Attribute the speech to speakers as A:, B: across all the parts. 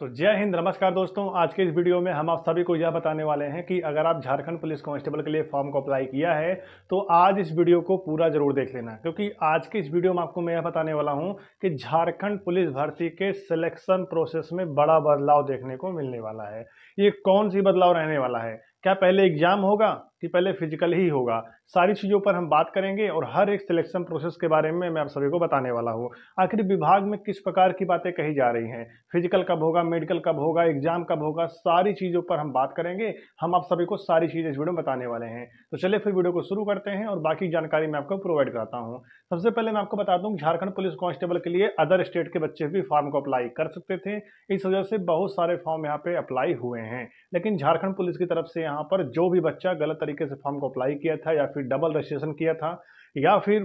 A: सो जय हिंद नमस्कार दोस्तों आज के इस वीडियो में हम आप सभी को यह बताने वाले हैं कि अगर आप झारखंड पुलिस कांस्टेबल के लिए फॉर्म को अप्लाई किया है तो आज इस वीडियो को पूरा जरूर देख लेना क्योंकि आज के इस वीडियो में आपको मैं यह बताने वाला हूं कि झारखंड पुलिस भर्ती के सिलेक्शन प्रोसेस में बड़ा बदलाव देखने को मिलने वाला है ये कौन सी बदलाव रहने वाला है क्या पहले एग्जाम होगा कि पहले फिजिकल ही होगा सारी चीज़ों पर हम बात करेंगे और हर एक सिलेक्शन प्रोसेस के बारे में मैं आप सभी को बताने वाला हूँ आखिर विभाग में किस प्रकार की बातें कही जा रही हैं फिजिकल कब होगा मेडिकल कब होगा एग्जाम कब होगा सारी चीज़ों पर हम बात करेंगे हम आप सभी को सारी चीज़ें इस वीडियो में बताने वाले हैं तो चलिए फिर वीडियो को शुरू करते हैं और बाकी जानकारी मैं आपको प्रोवाइड कराता हूँ सबसे पहले मैं आपको बता दूँ झारखंड पुलिस कांस्टेबल के लिए अदर स्टेट के बच्चे भी फॉर्म को अप्लाई कर सकते थे इस वजह से बहुत सारे फॉर्म यहाँ पे अप्लाई हुए हैं लेकिन झारखंड पुलिस की तरफ से यहाँ पर जो भी बच्चा गलत तरीके से फॉर्म को अप्लाई किया था या फिर डबल रजिस्ट्रेशन किया था या फिर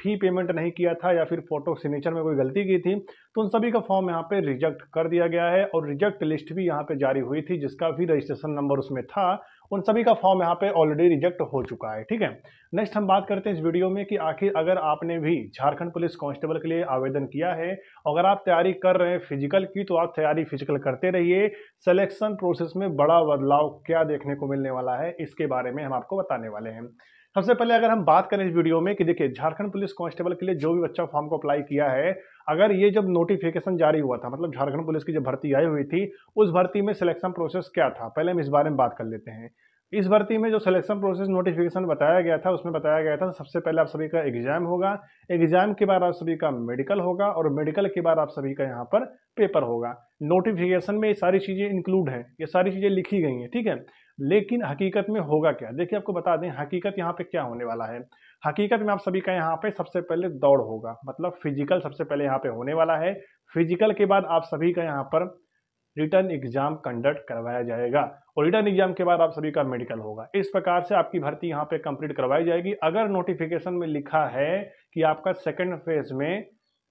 A: फी पेमेंट नहीं किया था या फिर फोटो सिग्नेचर में कोई गलती की थी तो उन सभी का फॉर्म यहाँ पे रिजेक्ट कर दिया गया है और रिजेक्ट लिस्ट भी यहाँ पे जारी हुई थी जिसका भी रजिस्ट्रेशन नंबर उसमें था उन सभी का फॉर्म यहाँ पे ऑलरेडी रिजेक्ट हो चुका है ठीक है नेक्स्ट हम बात करते हैं इस वीडियो में कि आखिर अगर आपने भी झारखंड पुलिस कांस्टेबल के लिए आवेदन किया है अगर आप तैयारी कर रहे हैं फिजिकल की तो आप तैयारी फिजिकल करते रहिए सिलेक्शन प्रोसेस में बड़ा बदलाव क्या देखने को मिलने वाला है इसके बारे में हम आपको बताने वाले हैं सबसे पहले अगर हम बात करें इस वीडियो में कि देखिए झारखंड पुलिस कांस्टेबल के लिए जो भी बच्चा फॉर्म को अप्लाई किया है अगर ये जब नोटिफिकेशन जारी हुआ था मतलब झारखंड पुलिस की जब भर्ती आई हुई थी उस भर्ती में सिलेक्शन प्रोसेस क्या था पहले हम इस बारे में बात कर लेते हैं इस भर्ती में जो सिलेक्शन प्रोसेस नोटिफिकेशन बताया गया था उसमें बताया गया था सबसे पहले आप सभी का एग्जाम होगा एग्जाम के बाद आप सभी का मेडिकल होगा और मेडिकल के बाद आप सभी का यहाँ पर पेपर होगा नोटिफिकेशन में ये सारी चीज़ें इंक्लूड हैं ये सारी चीज़ें लिखी गई हैं ठीक है लेकिन हकीकत में होगा क्या देखिए आपको बता दें हकीकत यहाँ पे क्या होने वाला है हकीकत में आप सभी का यहाँ पे सबसे पहले दौड़ होगा मतलब फिजिकल सबसे पहले यहाँ पे होने वाला है फिजिकल के बाद आप सभी का यहाँ पर रिटर्न एग्जाम कंडक्ट करवाया जाएगा और रिटर्न एग्जाम के बाद आप सभी का मेडिकल होगा इस प्रकार से आपकी भर्ती यहाँ पे कंप्लीट करवाई जाएगी अगर नोटिफिकेशन में लिखा है कि आपका सेकेंड फेज में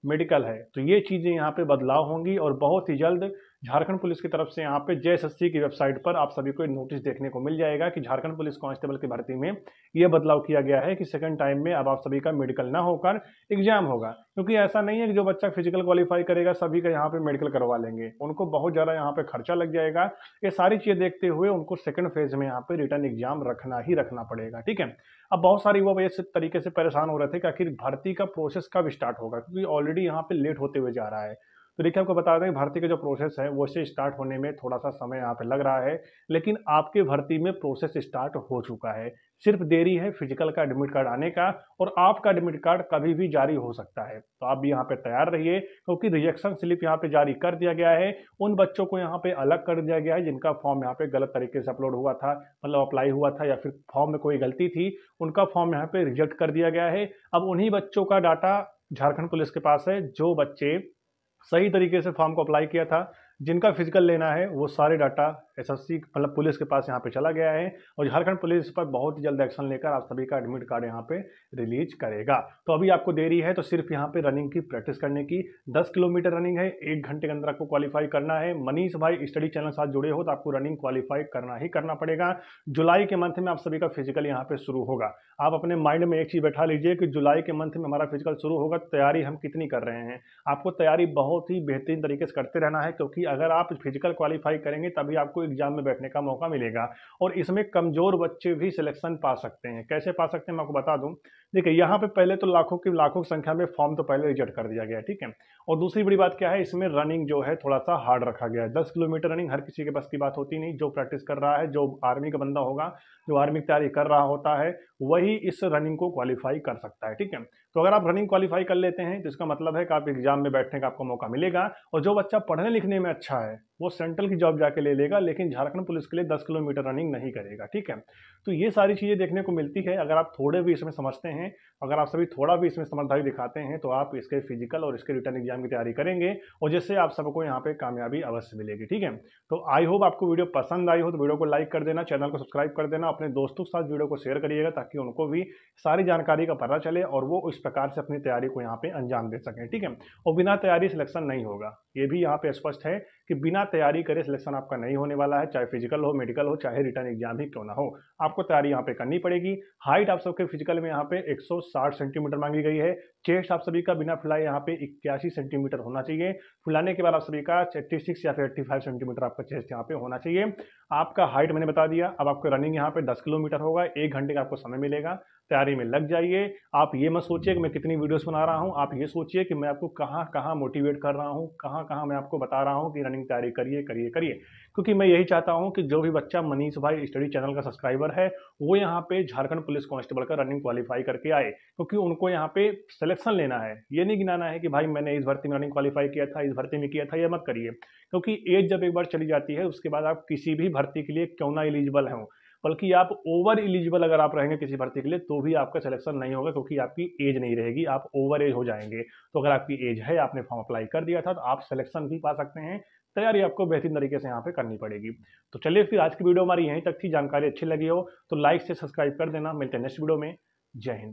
A: मेडिकल है तो ये चीज़ें यहाँ पे बदलाव होंगी और बहुत ही जल्द झारखंड पुलिस की तरफ से यहाँ पे जे की वेबसाइट पर आप सभी को नोटिस देखने को मिल जाएगा कि झारखंड पुलिस कांस्टेबल की भर्ती में यह बदलाव किया गया है कि सेकंड टाइम में अब आप सभी का मेडिकल ना होकर एग्जाम होगा क्योंकि ऐसा नहीं है कि जो बच्चा फिजिकल क्वालिफाई करेगा सभी का यहाँ पे मेडिकल करवा लेंगे उनको बहुत ज़्यादा यहाँ पे खर्चा लग जाएगा ये सारी चीज़ें देखते हुए उनको सेकंड फेज में यहाँ पे रिटर्न एग्जाम रखना ही रखना पड़ेगा ठीक है अब बहुत सारे युवा इस तरीके से परेशान हो रहे थे कि आखिर भर्ती का प्रोसेस कब स्टार्ट होगा क्योंकि ऑलरेडी यहाँ पे लेट होते हुए जा रहा है तो देखिए आपको बता दें भर्ती का जो प्रोसेस है वो से स्टार्ट होने में थोड़ा सा समय यहाँ पे लग रहा है लेकिन आपके भर्ती में प्रोसेस स्टार्ट हो चुका है सिर्फ देरी है फिजिकल का एडमिट कार्ड आने का और आपका एडमिट कार्ड कभी भी जारी हो सकता है तो आप भी यहाँ पे तैयार रहिए क्योंकि रिजेक्शन स्लिप यहाँ पे जारी कर दिया गया है उन बच्चों को यहाँ पे अलग कर दिया गया है जिनका फॉर्म यहाँ पे गलत तरीके से अपलोड हुआ था मतलब अप्लाई हुआ था या फिर फॉर्म में कोई गलती थी उनका फॉर्म यहाँ पे रिजेक्ट कर दिया गया है अब उन्हीं बच्चों का डाटा झारखंड पुलिस के पास है जो बच्चे सही तरीके से फॉर्म को अप्लाई किया था जिनका फिजिकल लेना है वो सारे डाटा एसएससी मतलब पुलिस के पास यहाँ पे चला गया है और झारखंड पुलिस पर बहुत ही जल्द एक्शन लेकर आप सभी का एडमिट कार्ड यहाँ पे रिलीज करेगा तो अभी आपको देरी है तो सिर्फ यहाँ पे रनिंग की प्रैक्टिस करने की 10 किलोमीटर रनिंग है एक घंटे के अंदर आपको क्वालिफाई करना है मनीष भाई स्टडी चैनल साथ जुड़े हो तो आपको रनिंग क्वालिफाई करना ही करना पड़ेगा जुलाई के मंथ में आप सभी का फिजिकल यहाँ पे शुरू होगा आप अपने माइंड में एक चीज़ बैठा लीजिए कि जुलाई के मंथ में हमारा फिजिकल शुरू होगा तैयारी हम कितनी कर रहे हैं आपको तैयारी बहुत ही बेहतरीन तरीके से करते रहना है क्योंकि अगर आप फिजिकल क्वालिफाई करेंगे तभी आपको एग्जाम में बैठने का मौका मिलेगा और इसमें कमजोर बच्चे भी सिलेक्शन पा सकते हैं कैसे पा सकते हैं मैं आपको बता दूं देखिए यहाँ पे पहले तो लाखों की लाखों की संख्या में फॉर्म तो पहले रिजेक्ट कर दिया गया ठीक है और दूसरी बड़ी बात क्या है इसमें रनिंग जो है थोड़ा सा हार्ड रखा गया है दस किलोमीटर रनिंग हर किसी के बस की बात होती नहीं जो प्रैक्टिस कर रहा है जो आर्मी का बंदा होगा जो आर्मी की तैयारी कर रहा होता है वही इस रनिंग को क्वालिफाई कर सकता है ठीक है तो अगर आप रनिंग क्वालिफाई कर लेते हैं तो इसका मतलब है कि आप एग्जाम में बैठने का आपको मौका मिलेगा और जो बच्चा पढ़ने लिखने में अच्छा है वो सेंट्रल की जॉब जाके ले लेगा लेकिन झारखंड पुलिस के लिए दस किलोमीटर रनिंग नहीं करेगा ठीक है तो ये सारी चीज़ें देखने को मिलती है अगर आप थोड़े भी इसमें समझते हैं अगर आप सभी थोड़ा भी इसमें समझदारी दिखाते हैं तो आप इसके फिजिकल और इसके रिटर्न एग्जाम की तैयारी करेंगे और जिससे आप सबको यहाँ पर कामयाबी अवश्य मिलेगी ठीक है तो आई होप आपको वीडियो पसंद आई हो तो वीडियो को लाइक कर देना चैनल को सब्सक्राइब कर देना अपने दोस्तों के साथ वीडियो को शेयर करिएगा ताकि उनको भी सारी जानकारी का पता चले और वो इस प्रकार से अपनी तैयारी को यहाँ पर अंजाम दे सकें ठीक है और बिना तैयारी सिलेक्शन नहीं होगा ये भी यहाँ पर स्पष्ट है कि बिना तैयारी करें सिलेक्शन आपका नहीं होने वाला है चाहे फिजिकल हो मेडिकल हो चाहे रिटर्न एग्जाम ही क्यों ना हो आपको तैयारी यहाँ पे करनी पड़ेगी हाइट आप सबके फिजिकल में यहाँ पे 160 सेंटीमीटर मांगी गई है चेस्ट आप सभी का बिना फुलाए यहाँ पे इक्यासी सेंटीमीटर होना चाहिए फुलाने के बाद आप सभी का एट्टी या फिर एट्टी सेंटीमीटर आपका चेस्ट यहाँ पे होना चाहिए आपका हाइट मैंने बता दिया अब आपको रनिंग यहाँ पे दस किलोमीटर होगा एक घंटे का आपको समय मिलेगा तैयारी में लग जाइए आप ये मत सोचिए कि मैं कितनी वीडियोस बना रहा हूँ आप ये सोचिए कि मैं आपको कहाँ कहाँ मोटिवेट कर रहा हूँ कहाँ कहाँ मैं आपको बता रहा हूँ कि रनिंग तैयारी करिए करिए करिए क्योंकि मैं यही चाहता हूँ कि जो भी बच्चा मनीष भाई स्टडी चैनल का सब्सक्राइबर है वो यहाँ पे झारखंड पुलिस कांस्टेबल का रनिंग क्वालिफाई करके आए क्योंकि उनको यहाँ पे सिलेक्शन लेना है ये नहीं गिनाना है कि भाई मैंने इस भर्ती में रनिंग क्वालिफाई किया था इस भर्ती में किया था यह मत करिए क्योंकि एज जब एक बार चली जाती है उसके बाद आप किसी भी भर्ती के लिए क्यों ना एलिजिबल हों बल्कि आप ओवर एलिजिबल अगर आप रहेंगे किसी भर्ती के लिए तो भी आपका सिलेक्शन नहीं होगा क्योंकि आपकी एज नहीं रहेगी आप ओवर एज हो जाएंगे तो अगर आपकी एज है आपने फॉर्म अप्लाई कर दिया था तो आप सिलेक्शन भी पा सकते हैं तैयारी आपको बेहतरीन तरीके से यहाँ पे करनी पड़ेगी तो चलिए फिर आज की वीडियो हमारी यहीं तक थी जानकारी अच्छी लगी हो तो लाइक से सब्सक्राइब कर देना मिलते हैं नेक्स्ट वीडियो में जय हिंद